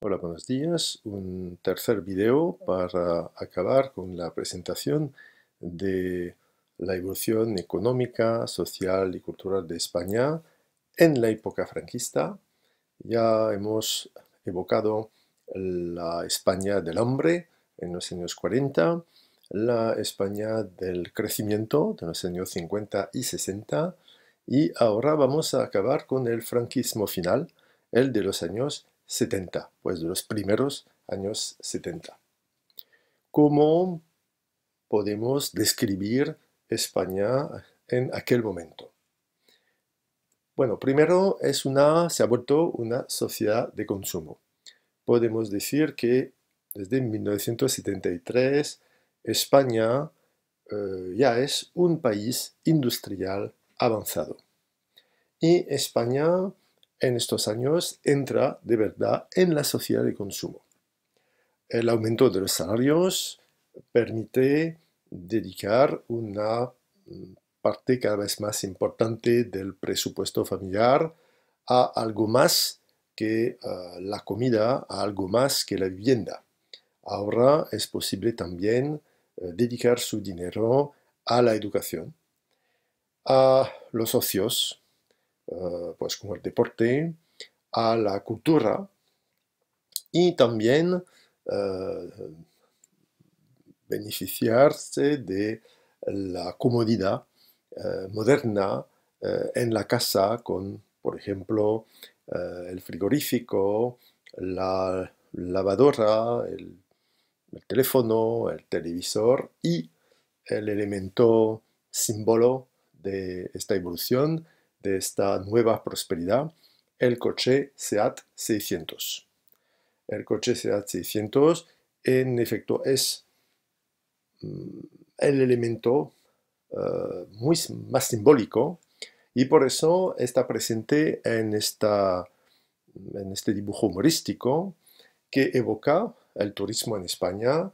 Hola, buenos días. Un tercer video para acabar con la presentación de la evolución económica, social y cultural de España en la época franquista. Ya hemos evocado la España del hombre en los años 40, la España del crecimiento de los años 50 y 60 y ahora vamos a acabar con el franquismo final, el de los años pues de los primeros años 70. ¿Cómo podemos describir España en aquel momento? Bueno, primero es una, se ha vuelto una sociedad de consumo. Podemos decir que desde 1973 España eh, ya es un país industrial avanzado. Y España en estos años entra de verdad en la sociedad de consumo. El aumento de los salarios permite dedicar una mm, parte cada vez más importante del presupuesto familiar a algo más que ah, la comida, a algo más que la vivienda. Ahora es posible también eh, dedicar su dinero a la educación, a los ocios, eh, pues, como el deporte, a la cultura y también eh, beneficiarse de la comodidad eh, moderna en la casa con, por ejemplo, el frigorífico, la lavadora, el teléfono, el televisor y el elemento símbolo de esta evolución de esta nueva prosperidad el coche SEAT 600. El coche SEAT 600 en efecto es mm, el elemento eh, muy, más simbólico y por eso está presente en, este dibujo humorístico que evoca el turismo en España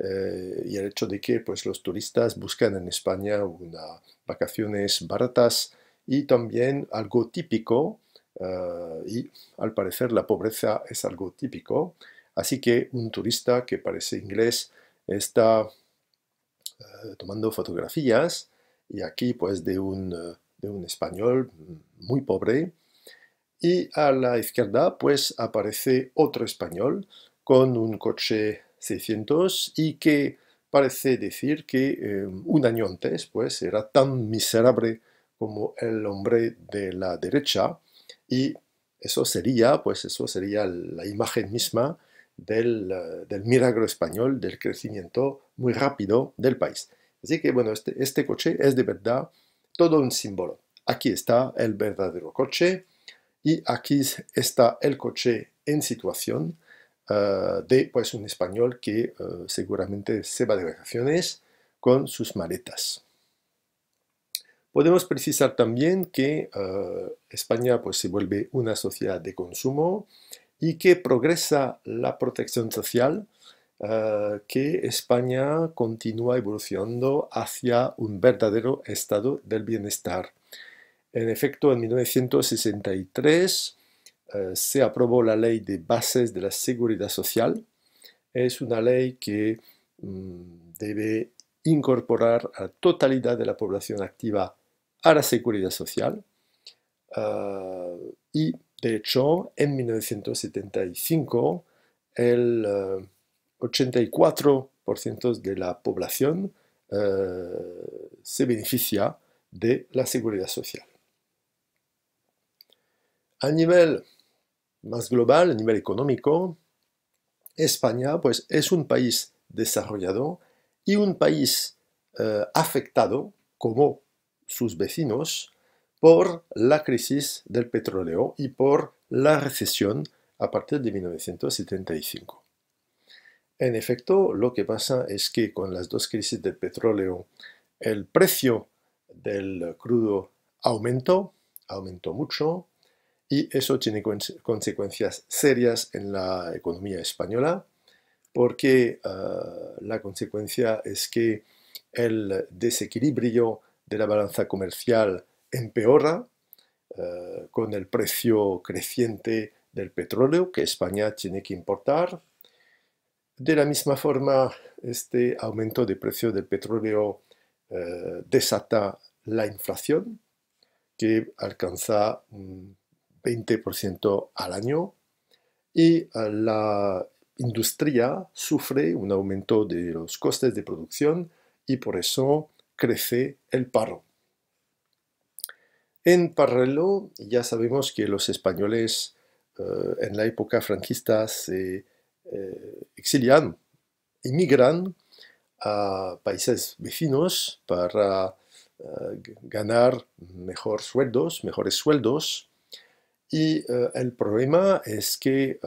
eh, y el hecho de que pues, los turistas buscan en España unas vacaciones baratas y también algo típico, eh, y al parecer la pobreza es algo típico, así que un turista que parece inglés está eh, tomando fotografías y aquí pues eh, de un, español muy pobre y a la izquierda pues aparece otro español con un coche 600 y que parece decir que un año antes pues era tan miserable como el hombre de la derecha y eso sería, pues eso sería la imagen misma del, eh, del milagro español, del crecimiento muy rápido del país. Así que bueno, este, este coche es de verdad todo un símbolo. Aquí está el verdadero coche y aquí está el coche en situación eh, de pues, un español que eh, seguramente se va de vacaciones con sus maletas. Podemos precisar también que ah, España pues, se vuelve una sociedad de consumo y que progresa la protección social, ah, que España continúa evolucionando hacia un verdadero estado del bienestar. En efecto, en 1963 ah, se aprobó la Ley de Bases de la Seguridad Social. Es una ley que mm, debe incorporar a la totalidad de la población activa a la seguridad social ah, y de hecho en 1975 el 84% ah, de la población ah, se beneficia de la seguridad social. A nivel más global, a nivel económico, España pues, es un país desarrollado y un país afectado como sus vecinos por la crisis del petróleo y por la recesión a partir de 1975. En efecto, lo que pasa es que con las dos crisis del petróleo, el precio del crudo aumentó, aumentó mucho, y eso tiene consecuencias serias en la economía española, porque ah, la consecuencia es que el desequilibrio de la balanza comercial empeora eh, con el precio creciente del petróleo que España tiene que importar. De la misma forma, este aumento de precio del petróleo eh, desata la inflación, que alcanza un 20% al año, y la industria sufre un aumento de los costes de producción y por eso crece el paro. En paralelo, ya sabemos que los españoles eh, en la época franquista se eh, exilian, emigran a países vecinos para eh, ganar sueldos, mejores sueldos. Y el problema es que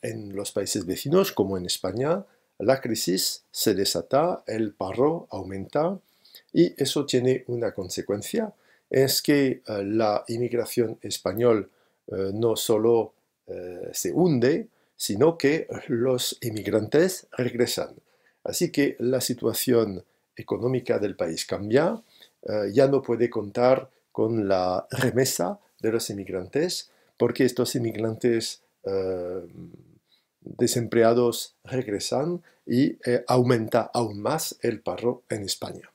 en los países vecinos, como en España, la crisis se desata, el paro aumenta y eso tiene una consecuencia, es que eh, la inmigración español eh, no solo eh, se hunde, sino que los inmigrantes regresan. Así que la situación económica del país cambia, ya no puede contar con la remesa de los inmigrantes, porque estos inmigrantes desempleados regresan y aumenta aún más el paro en España.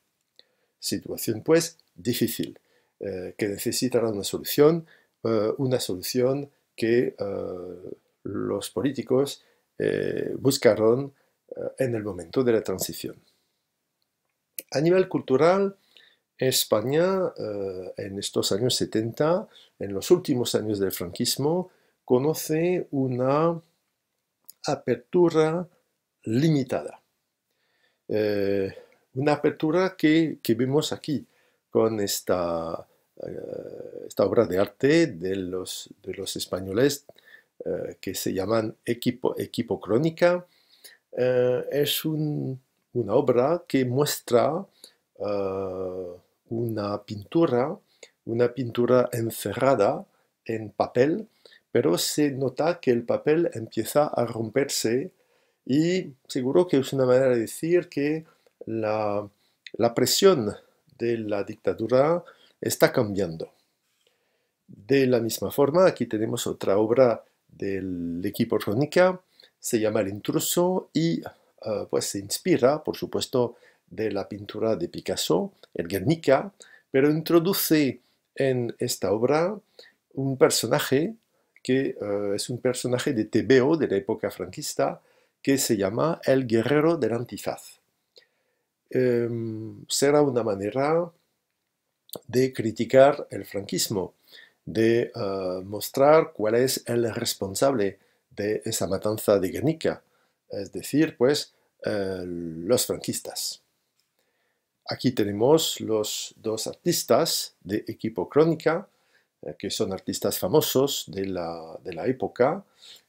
Situación pues difícil, eh, que necesitará una solución, eh, una solución que eh, los políticos buscaron en el momento de la transición. A nivel cultural, España en estos años 70, en los últimos años del franquismo, conoce una apertura limitada una apertura que, vemos aquí con eh, esta, obra de arte de los, españoles eh, que se llaman Equipo, Equipo Crónica. Eh, es una obra que muestra una pintura, una pintura encerrada en papel, pero se nota que el papel empieza a romperse y seguro que es una manera de decir que la, presión de la dictadura está cambiando. De la misma forma, aquí tenemos otra obra del equipo Rónica, se llama El intruso y ah, pues se inspira, por supuesto, de la pintura de Picasso, el Guernica, pero introduce en esta obra un personaje que ah, es un personaje de Tebeo de la época franquista que se llama el guerrero del antifaz. Em, será una manera de criticar el franquismo, de ah, mostrar cuál es el responsable de esa matanza de Guernica, es decir, pues eh, los franquistas. Aquí tenemos los dos artistas de Equipo Crónica, eh, que son artistas famosos de la, época,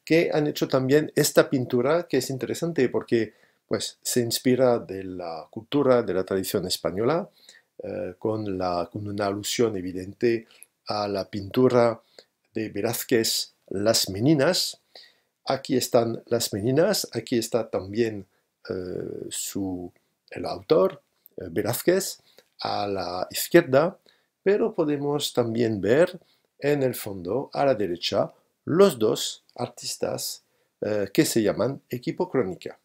que han hecho también esta pintura que es interesante porque pues se inspira de la cultura, de la tradición española, eh, con, una alusión evidente a la pintura de Velázquez, Las Meninas. Aquí están las meninas, aquí está también eh, su, el autor, eh, Velázquez, a la izquierda, pero podemos también ver en el fondo, a la derecha, los dos artistas que se llaman Equipo Crónica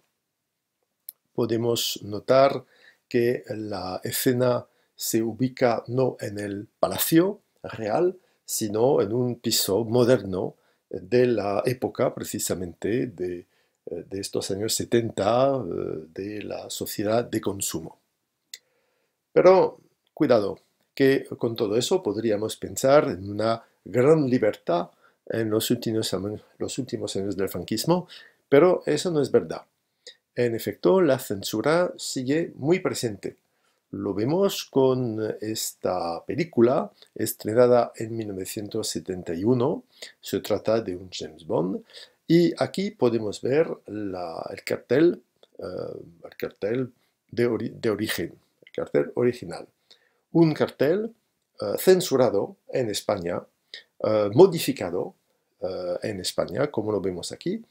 podemos notar que la escena se ubica no en el palacio real, sino en un piso moderno de la época precisamente de, eh, estos años 70 eh, de la sociedad de consumo. Pero cuidado, que con todo eso podríamos pensar en una gran libertad en los últimos años del franquismo, pero eso no es verdad. En efecto, la censura sigue muy presente. Lo vemos con esta película, estrenada en 1971. Se trata de un James Bond. Y aquí podemos ver el cartel, eh, el cartel de, origen, el cartel original. Un cartel eh, censurado en España, eh, modificado en España, como lo vemos aquí,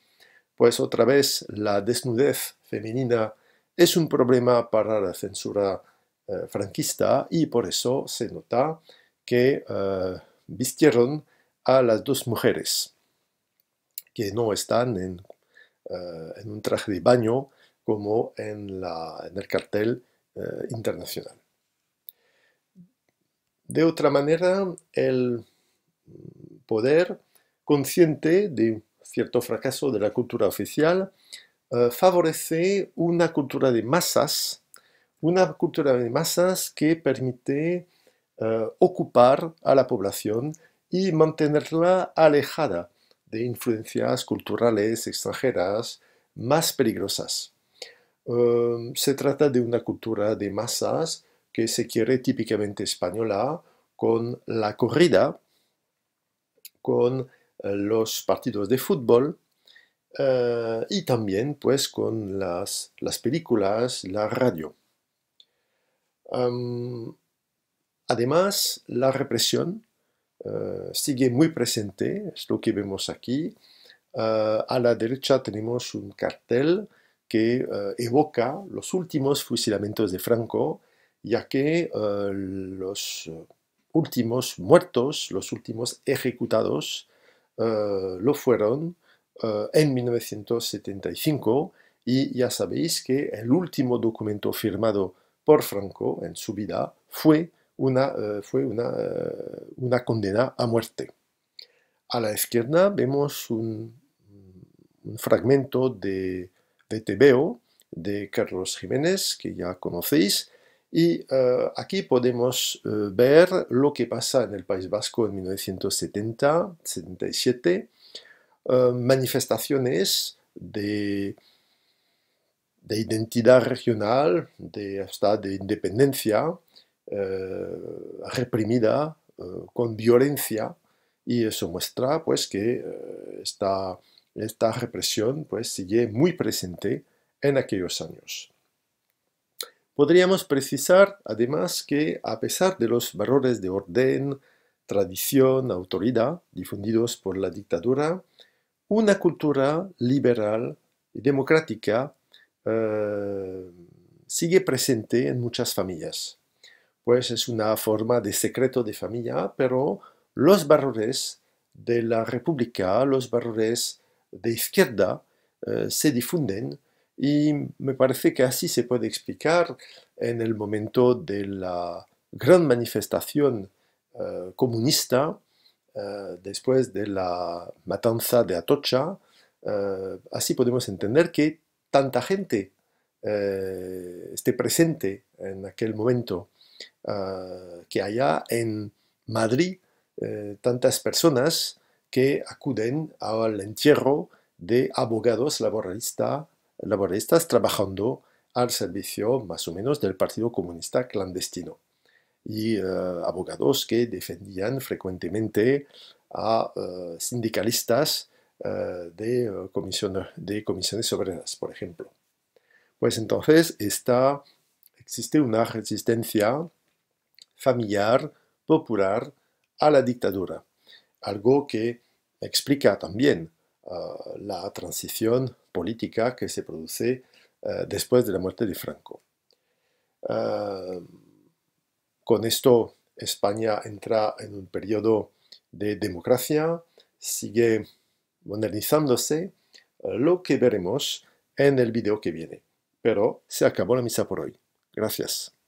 pues otra vez la desnudez femenina es un problema para la censura eh, franquista y por eso se nota que eh, vistieron a las dos mujeres que no están en, eh, un traje de baño como en, en el cartel internacional. De otra manera, el poder consciente de cierto fracaso de la cultura oficial, eh, favorece una cultura de masas, una cultura de masas que permite eh, ocupar a la población y mantenerla alejada de influencias culturales extranjeras más peligrosas. Eh, se trata de una cultura de masas que se quiere típicamente española, con la corrida, con eh, los partidos de fútbol eh, y también pues con las, películas, la radio. además, la represión eh, sigue muy presente, es lo que vemos aquí. a la derecha tenemos un cartel que evoca los últimos fusilamientos de Franco, ya que los últimos muertos, los últimos ejecutados, eh, lo fueron eh, en 1975 y ya sabéis que el último documento firmado por Franco en su vida fue una, eh, fue una, condena a muerte. A la izquierda vemos un, fragmento de, de Tebeo de Carlos Jiménez, que ya conocéis, y eh, aquí podemos eh, ver lo que pasa en el País Vasco en 1970-77, eh, manifestaciones de, identidad regional, de, hasta de independencia, reprimida con violencia, y eso muestra pues, que esta, esta represión pues, sigue muy presente en aquellos años. Podríamos precisar, además, que a pesar de los valores de orden, tradición, autoridad difundidos por la dictadura, una cultura liberal y democrática eh, sigue presente en muchas familias, pues es una forma de secreto de familia, pero los valores de la República, los valores de izquierda, eh, se difunden y me parece que así se puede explicar en el momento de la gran manifestación eh, comunista, eh, después de la matanza de Atocha, eh, así podemos entender que tanta gente esté presente en aquel momento, que haya en Madrid tantas personas que acuden al entierro de abogados laboralistas laboristas trabajando al servicio más o menos del Partido Comunista clandestino y eh, abogados que defendían frecuentemente a eh, sindicalistas eh, de, comisiones, de obreras, por ejemplo. Pues entonces existe una resistencia familiar, popular, a la dictadura, algo que explica también la transición política que se produce eh, después de la muerte de Franco. Ah, con esto, España entra en un periodo de democracia, sigue modernizándose, lo que veremos en el video que viene. Pero se acabó la misa por hoy. Gracias.